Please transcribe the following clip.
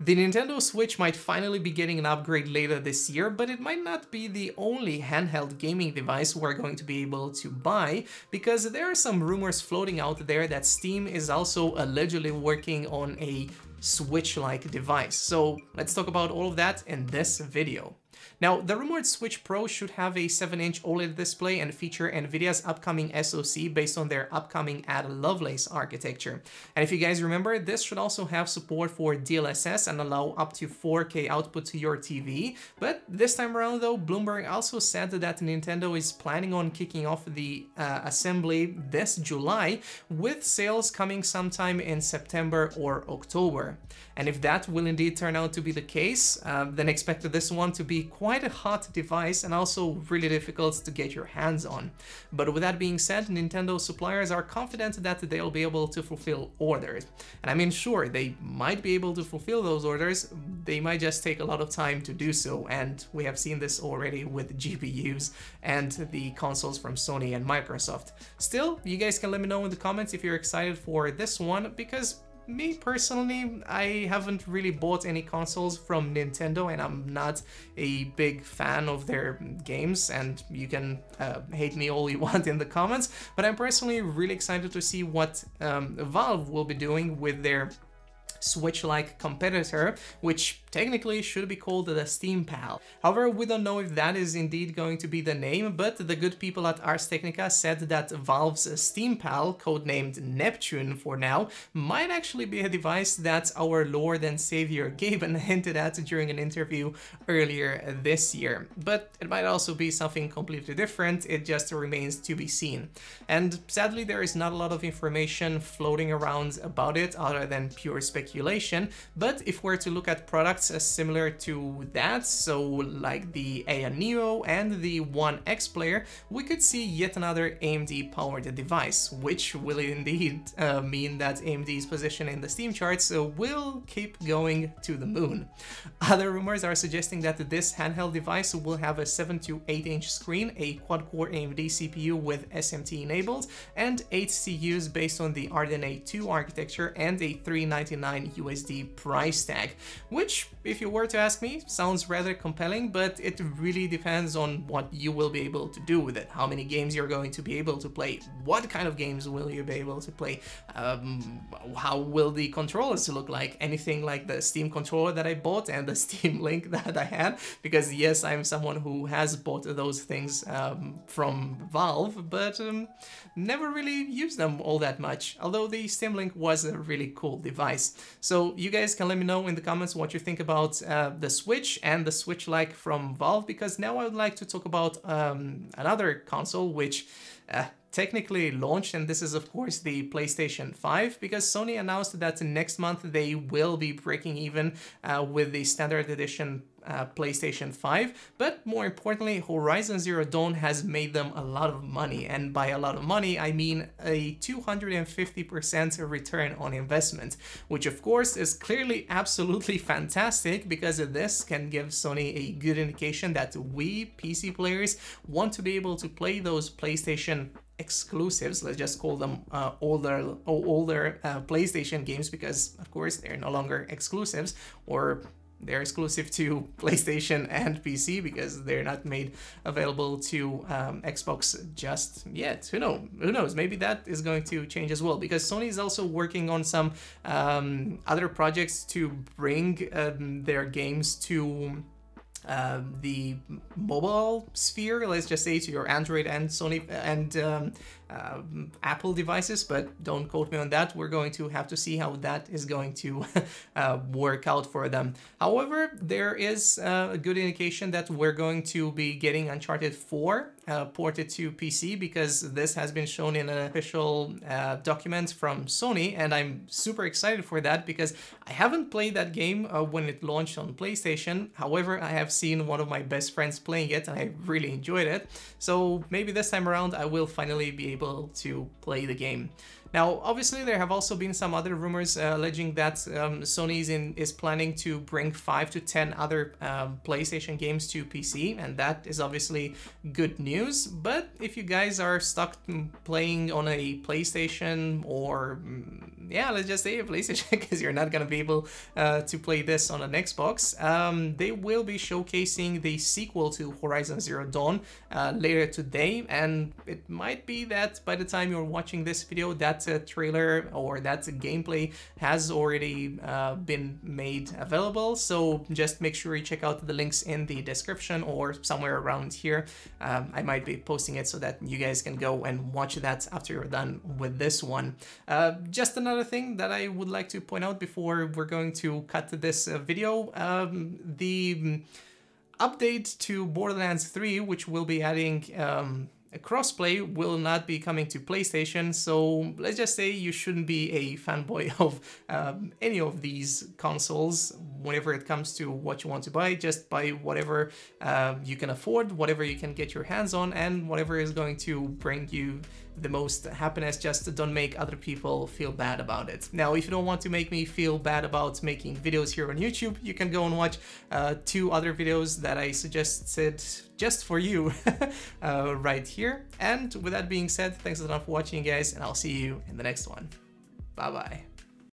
The Nintendo Switch might finally be getting an upgrade later this year, but it might not be the only handheld gaming device we're going to be able to buy, because there are some rumors floating out there that Steam is also allegedly working on a Switch-like device. So let's talk about all of that in this video. Now, the rumored Switch Pro should have a 7-inch OLED display and feature NVIDIA's upcoming SoC based on their upcoming Ad Lovelace architecture. And if you guys remember, this should also have support for DLSS and allow up to 4K output to your TV. But this time around though, Bloomberg also said that Nintendo is planning on kicking off the uh, assembly this July, with sales coming sometime in September or October. And if that will indeed turn out to be the case, uh, then expect this one to be quite a hot device and also really difficult to get your hands on. But with that being said, Nintendo suppliers are confident that they'll be able to fulfill orders. And I mean, sure, they might be able to fulfill those orders, they might just take a lot of time to do so, and we have seen this already with GPUs and the consoles from Sony and Microsoft. Still, you guys can let me know in the comments if you're excited for this one, because me personally, I haven't really bought any consoles from Nintendo and I'm not a big fan of their games and you can uh, hate me all you want in the comments, but I'm personally really excited to see what um, Valve will be doing with their Switch-like competitor, which technically should be called the Steam Pal. However, we don't know if that is indeed going to be the name, but the good people at Ars Technica said that Valve's Steam Pal, codenamed Neptune for now, might actually be a device that our Lord and Savior Gaben hinted at during an interview earlier this year. But it might also be something completely different, it just remains to be seen. And sadly, there is not a lot of information floating around about it other than pure speculation, but if we're to look at products products uh, similar to that, so like the Aya Neo and the One X player, we could see yet another AMD-powered device, which will indeed uh, mean that AMD's position in the Steam charts uh, will keep going to the moon. Other rumors are suggesting that this handheld device will have a 7 to 8 inch screen, a quad-core AMD CPU with SMT enabled, and 8 CUs based on the RDNA 2 architecture and a 399 USD price tag, which if you were to ask me, sounds rather compelling, but it really depends on what you will be able to do with it, how many games you're going to be able to play, what kind of games will you be able to play, um, how will the controllers look like, anything like the Steam controller that I bought and the Steam Link that I had, because yes, I'm someone who has bought those things um, from Valve, but um, never really used them all that much, although the Steam Link was a really cool device. So you guys can let me know in the comments what you think about uh, the Switch and the Switch-like from Valve, because now I would like to talk about um, another console which uh, technically launched, and this is of course the PlayStation 5, because Sony announced that next month they will be breaking even uh, with the standard edition uh, PlayStation 5, but more importantly, Horizon Zero Dawn has made them a lot of money, and by a lot of money, I mean a 250% return on investment, which of course is clearly absolutely fantastic because this can give Sony a good indication that we PC players want to be able to play those PlayStation exclusives, let's just call them uh, older older uh, PlayStation games because of course they're no longer exclusives or they're exclusive to PlayStation and PC because they're not made available to um, Xbox just yet. Who know? Who knows? Maybe that is going to change as well because Sony is also working on some um, other projects to bring um, their games to um, the mobile sphere, let's just say to your Android and Sony and um, uh, Apple devices, but don't quote me on that. We're going to have to see how that is going to uh, work out for them. However, there is uh, a good indication that we're going to be getting Uncharted 4 uh, ported to PC because this has been shown in an official uh, document from Sony and I'm super excited for that because I haven't played that game uh, when it launched on PlayStation. However, I have seen one of my best friends playing it and I really enjoyed it. So maybe this time around I will finally be able to play the game. Now, obviously, there have also been some other rumors uh, alleging that um, Sony is, in, is, planning to bring 5 to 10 other um, PlayStation games to PC, and that is obviously good news news, but if you guys are stuck playing on a PlayStation or mm, yeah, let's just say PlayStation, because you're not gonna be able uh, to play this on an Xbox. Um, they will be showcasing the sequel to Horizon Zero Dawn uh, later today, and it might be that by the time you're watching this video, that uh, trailer or that gameplay has already uh, been made available. So just make sure you check out the links in the description or somewhere around here. Um, I might be posting it so that you guys can go and watch that after you're done with this one. Uh, just another another thing that I would like to point out before we're going to cut this uh, video. Um, the mm, update to Borderlands 3, which will be adding um, crossplay, will not be coming to PlayStation, so let's just say you shouldn't be a fanboy of um, any of these consoles whenever it comes to what you want to buy, just buy whatever uh, you can afford, whatever you can get your hands on, and whatever is going to bring you the most happiness. Just don't make other people feel bad about it. Now, if you don't want to make me feel bad about making videos here on YouTube, you can go and watch uh, two other videos that I suggested just for you uh, right here. And with that being said, thanks a lot for watching, guys, and I'll see you in the next one. Bye-bye.